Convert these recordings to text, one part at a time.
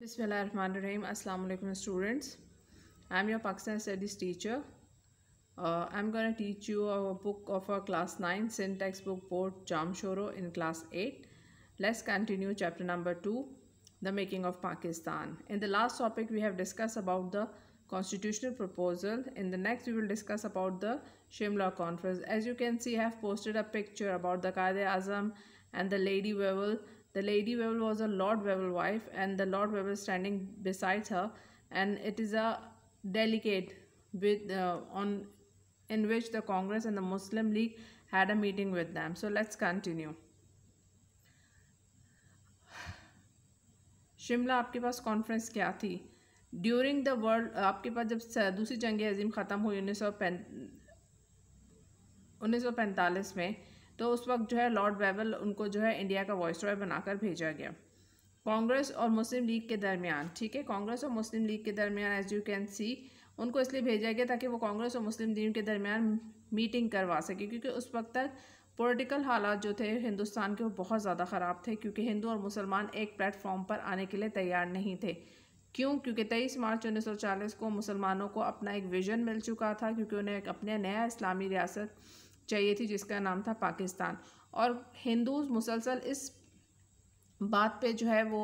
Bismillahirrahmanirrahim. Assalamu alaikum students. I'm your Pakistan Studies teacher. Uh, I'm going to teach you a book of our class 9 syntax book Port Jamshoro in class 8. Let's continue chapter number 2 The Making of Pakistan. In the last topic we have discussed about the constitutional proposal. In the next we will discuss about the Shimla conference. As you can see I have posted a picture about the Qaeda Azam and the lady Wevel the lady Weber was a Lord Weber wife and the Lord Weber standing beside her and it is a delegate with uh, on in which the Congress and the Muslim League had a meeting with them. So let's continue. Shimla, आपके पास conference क्या थी During the world, uh, आपके पास जब दूसरी जंग अजीम ख़त्म हुई 1945 में तो उस वक्त जो है लॉर्ड वेवल उनको जो है इंडिया का वॉइस रॉय बनाकर भेजा गया कांग्रेस और मुस्लिम लीग के दरमियान ठीक है कांग्रेस और मुस्लिम लीग के दरमियान एज यू कैन सी उनको इसलिए भेजा गया ताकि वो कांग्रेस और मुस्लिम लीग के दरमियान मीटिंग करवा सके क्योंकि उस वक्त तक पॉलिटिकल हालात जो थे हिंदुस्तान के वो बहुत ज़्यादा ख़राब थे क्योंकि हिंदू और मुसलमान एक प्लेटफॉर्म पर आने के लिए तैयार नहीं थे क्यों क्योंकि तेईस मार्च 1940 को मुसलमानों को अपना एक विज़न मिल चुका था क्योंकि उन्हें एक अपने नया इस्लामी रियासत चाहिए थी जिसका नाम था पाकिस्तान और हिंदूज मुसलसल इस बात पे जो है वो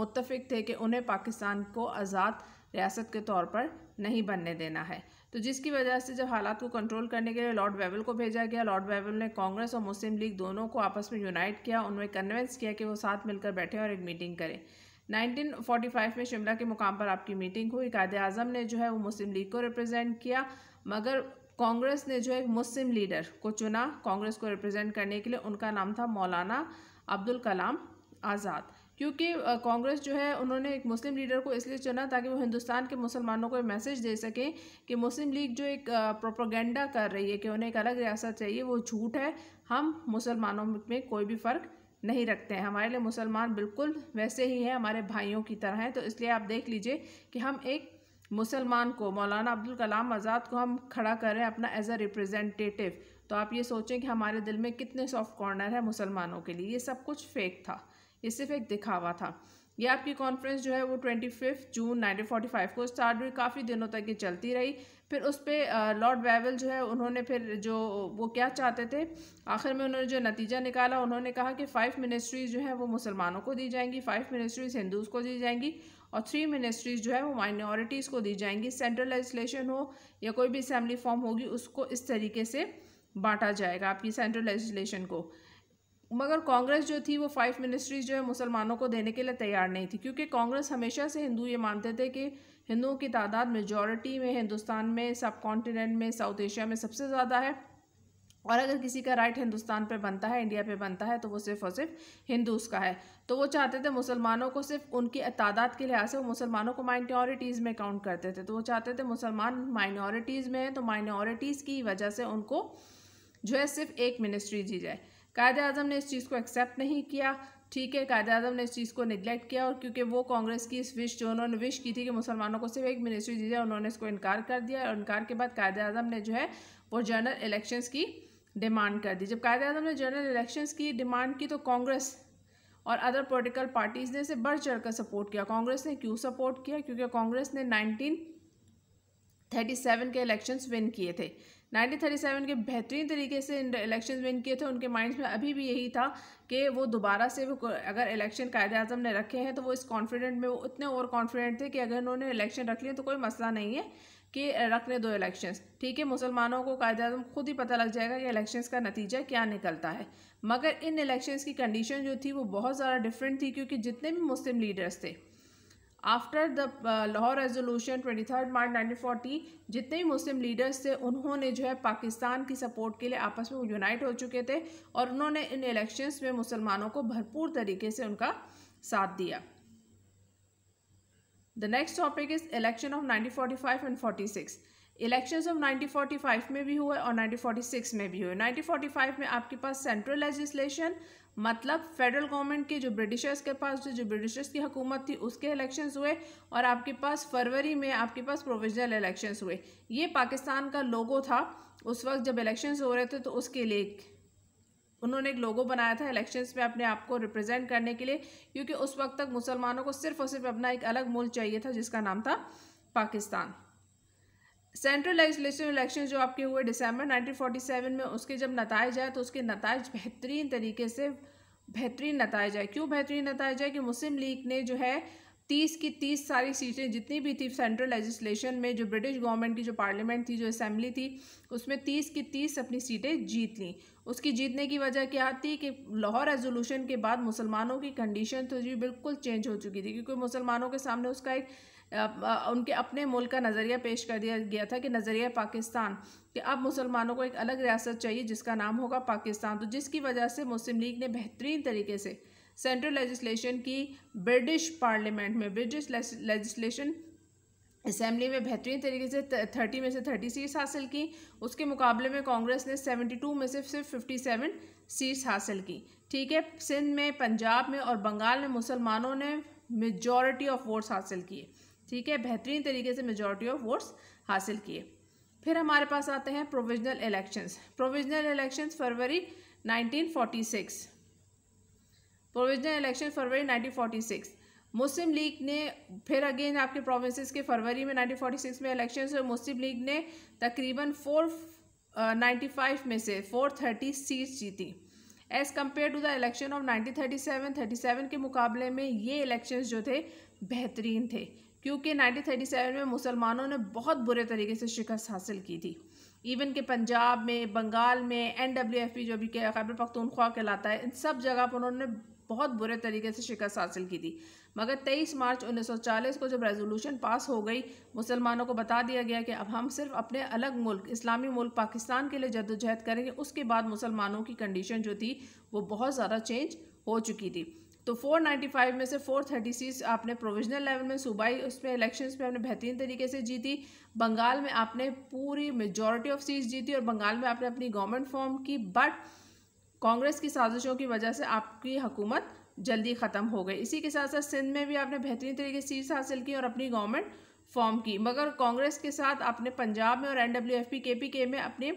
मुतफिक थे कि उन्हें पाकिस्तान को आज़ाद रियासत के तौर पर नहीं बनने देना है तो जिसकी वजह से जब हालात को कंट्रोल करने के लिए लॉर्ड वेवल को भेजा गया लॉर्ड वेवल ने कांग्रेस और मुस्लिम लीग दोनों को आपस में यूनाइट किया उन्हें कन्वेंस किया कि वो साथ मिलकर बैठें और एक मीटिंग करें 1945 में शिमला के मुकाम पर आपकी मीटिंग हुई कायद अजम ने जो है वो मुस्लिम लीग को रिप्रेजेंट किया मगर कांग्रेस ने जो एक मुस्लिम लीडर को चुना कांग्रेस को रिप्रेजेंट करने के लिए उनका नाम था मौलाना अब्दुल कलाम आज़ाद क्योंकि कांग्रेस जो है उन्होंने एक मुस्लिम लीडर को इसलिए चुना ताकि वो हिंदुस्तान के मुसलमानों को मैसेज दे सकें कि मुस्लिम लीग जो एक प्रोपोगेंडा कर रही है कि उन्हें एक अलग रियासत चाहिए वो झूठ है हम मुसलमानों में कोई भी फ़र्क नहीं रखते हैं हमारे लिए मुसलमान बिल्कुल वैसे ही हैं हमारे भाइयों की तरह हैं तो इसलिए आप देख लीजिए कि हम एक मुसलमान को मौलाना अब्दुल कलाम आज़ाद को हम खड़ा कर रहे हैं अपना एज अ रिप्रेजेंटेटिव तो आप ये सोचें कि हमारे दिल में कितने सॉफ्ट कॉर्नर है मुसलमानों के लिए ये सब कुछ फेक था ये सिर्फ एक दिखावा था ये आपकी कॉन्फ्रेंस जो है वो twenty fifth June nineteen five को स्टार्ट हुई काफ़ी दिनों तक ये चलती रही फिर उस पर लॉर्ड वेवल जो है उन्होंने फिर जो वो क्या चाहते थे आखिर में उन्होंने जो नतीजा निकाला उन्होंने कहा कि फ़ाइव मिनिस्ट्रीज़ जो हैं वो मुसलमानों को दी जाएंगी फ़ाइव मिनिस्ट्रीज़ हिंदूज़ को दी जाएंगी और थ्री मिनिस्ट्रीज जो है वो माइनॉरिटीज़ को दी जाएंगी सेंट्रल लेजिस्लेशन हो या कोई भी असम्बली फॉर्म होगी उसको इस तरीके से बांटा जाएगा आपकी सेंट्रल लेजिस्लेशन को मगर कांग्रेस जो थी वो फाइव मिनिस्ट्रीज जो है मुसलमानों को देने के लिए तैयार नहीं थी क्योंकि कांग्रेस हमेशा से हिंदू ये मानते थे कि हिंदुओं की तादाद मेजॉरिटी में हिंदुस्तान में सब कॉन्टिनेंट में साउथ एशिया में सबसे ज़्यादा है और अगर किसी का राइट हिंदुस्तान पे बनता है इंडिया पे बनता है तो वो सिर्फ और सिर्फ हिंदूज़ का है तो वो चाहते थे मुसलमानों को सिर्फ उनकी तादाद के लिहाज से वो मुसलमानों को माइनॉरिटीज़ में काउंट करते थे तो वो चाहते थे मुसलमान माइनॉरिटीज़ में हैं तो माइनॉरिटीज़ की वजह से उनको जो है सिर्फ एक मिनिस्ट्री दी जाए कायद अजम ने इस चीज़ को एक्सेप्ट नहीं किया ठीक है कायद अजम ने इस चीज़ को निगलेक्ट किया और क्योंकि वो कांग्रेस की इस विश जो उन्होंने विश की थी कि मुसलमानों को सिर्फ एक मिनिस्ट्री दी जाए उन्होंने इसको इनकार कर दिया और इनकार के बाद कायद अजम ने जो है वो जनरल इलेक्शंस की डिमांड कर दी जब कायदे अजम ने जनरल इलेक्शंस की डिमांड की तो कांग्रेस और अदर पोलिटिकल पार्टीज़ ने इसे बढ़ चढ़ कर सपोर्ट किया कांग्रेस ने क्यों सपोर्ट किया क्योंकि कांग्रेस ने नाइनटीन थर्टी सेवन के इलेक्शन विन किए थे 1937 के बेहतरीन तरीके से इलेक्शन विन किए थे उनके माइंड्स में अभी भी यही था कि वो दोबारा से वो अगर इलेक्शन कायद अजम ने रखे हैं तो वो इस कॉन्फिडेंट में वो इतने ओवर कॉन्फिडेंट थे कि अगर उन्होंने इलेक्शन रख लिए तो कोई मसला नहीं है कि रखने दो इलेक्शंस ठीक है मुसलमानों को कायद अजम खुद ही पता लग जाएगा कि इलेक्शंस का नतीजा क्या निकलता है मगर इन इलेक्शंस की कंडीशन जो थी वो बहुत ज़्यादा डिफरेंट थी क्योंकि जितने भी मुस्लिम लीडर्स थे after the Lahore resolution third March nineteen forty जितने भी मुस्लिम लीडर्स थे उन्होंने जो है पाकिस्तान की सपोर्ट के लिए आपस में यूनाइट हो चुके थे और उन्होंने इन इलेक्शंस में मुसलमानों को भरपूर तरीके से उनका साथ दिया the next topic is election of nineteen forty five and forty six elections of 1945 में भी हुए और 1946 में भी हुए 1945 में आपके पास सेंट्रल लेजिस्लेशन मतलब फेडरल गवर्नमेंट के जो ब्रिटिशर्स के पास जो ब्रिटिशर्स की हुकूमत थी उसके इलेक्शंस हुए और आपके पास फरवरी में आपके पास प्रोविजनल इलेक्शंस हुए ये पाकिस्तान का लोगो था उस वक्त जब इलेक्शंस हो रहे थे तो उसके लिए उन्होंने एक लोगो बनाया था इलेक्शंस में अपने आप को रिप्रेजेंट करने के लिए क्योंकि उस वक्त तक मुसलमानों को सिर्फ और सिर्फ अपना एक अलग मुल्क चाहिए था जिसका नाम था पाकिस्तान सेंट्रल लेजिस्लेशन इलेक्शन जो आपके हुए दिसंबर 1947 में उसके जब नतज आए तो उसके नतज बेहतरीन तरीके से बेहतरीन नतज आए क्यों बेहतरीन नतज आए कि मुस्लिम लीग ने जो है तीस की तीस सारी सीटें जितनी भी थी सेंट्रल लेजिस्लेशन में जो ब्रिटिश गवर्नमेंट की जो पार्लियामेंट थी जो असम्बली थी उसमें तीस की तीस अपनी सीटें जीत लीं उसकी जीतने की वजह क्या थी कि लाहौर रेजोल्यूशन के बाद मुसलमानों की कंडीशन तो जी बिल्कुल चेंज हो चुकी थी क्योंकि मुसलमानों के सामने उसका एक उनके अपने मुल्क का नज़रिया पेश कर दिया गया था कि नज़रिया पाकिस्तान कि अब मुसलमानों को एक अलग रियासत चाहिए जिसका नाम होगा पाकिस्तान तो जिसकी वजह से मुस्लिम लीग ने बेहतरीन तरीके से सेंट्रल लेजिस्लेशन की ब्रिटिश पार्लियामेंट में ब्रिटिश लेजिस्लेशन असम्बली में बेहतरीन तरीके से थर्टी में से थर्टी सीट्स हासिल की उसके मुकाबले में कांग्रेस ने सेवेंटी टू में से सिर्फ फिफ्टी सेवन सीट्स हासिल की ठीक है सिंध में पंजाब में और बंगाल में मुसलमानों ने मेजॉरिटी ऑफ वोट्स हासिल किए ठीक है बेहतरीन तरीके से मेजॉरिटी ऑफ वोट्स हासिल किए फिर हमारे पास आते हैं प्रोविजनल इलेक्शंस प्रोविजनल इलेक्शंस फरवरी 1946 प्रोविजनल इलेक्शन फरवरी 1946 मुस्लिम लीग ने फिर अगेन आपके प्रोविंसेस के फरवरी में 1946 में इलेक्शन हुए मुस्लिम लीग ने तकरीबन फोर नाइन्टी फाइव में से फोर थर्टी सीट जीती as compare to the election of nineteen thirty seven thirty seven के मुकाबले में ये इलेक्शन जो थे बेहतरीन थे क्योंकि 1937 थर्टी सेवन में मुसलमानों ने बहुत बुरे तरीके से शिकस्त हासिल की थी इवन के पंजाब में बंगाल में एन डब्ल्यू एफ पी जो भी खैबर पख्तूनख्वा कहलाता है इन सब जगह पर उन्होंने बहुत बुरे तरीके से शिकस्त हासिल की थी मगर 23 मार्च 1940 को जब रेजोल्यूशन पास हो गई मुसलमानों को बता दिया गया कि अब हम सिर्फ अपने अलग मुल्क इस्लामी मुल्क पाकिस्तान के लिए जद्दोजहद करेंगे उसके बाद मुसलमानों की कंडीशन जो थी वो बहुत ज़्यादा चेंज हो चुकी थी तो 495 में से 430 सीट्स आपने प्रोविजनल लेवल में सूबाई उसमें इलेक्शंस में आपने बेहतरीन तरीके से जीती बंगाल में आपने पूरी मेजॉरिटी ऑफ सीट्स जीती और बंगाल में आपने अपनी गवर्नमेंट फॉर्म की बट कांग्रेस की साजिशों की वजह से आपकी हुकूमत जल्दी ख़त्म हो गई इसी के साथ साथ सिंध में भी आपने बेहतरीन तरीके से सीट्स हासिल की और अपनी गवर्नमेंट फॉर्म की मगर कांग्रेस के साथ आपने पंजाब में और N W F P K P के में अपने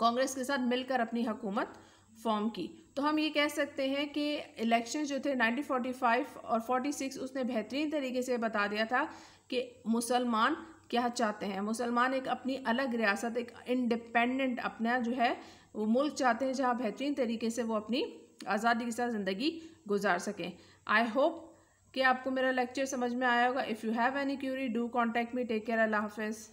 कांग्रेस के साथ मिलकर अपनी हुकूमत फॉर्म की तो हम ये कह सकते हैं कि इलेक्शन जो थे 1945 और 46 उसने बेहतरीन तरीके से बता दिया था कि मुसलमान क्या चाहते हैं मुसलमान एक अपनी अलग रियासत एक इंडिपेंडेंट अपना जो है वो मुल्क चाहते हैं जहाँ बेहतरीन तरीके से वो अपनी आज़ादी के साथ ज़िंदगी गुजार सकें आई होप कि आपको मेरा लेक्चर समझ में आया होगा if you have any query do contact me take care अल्लाह हाफिज़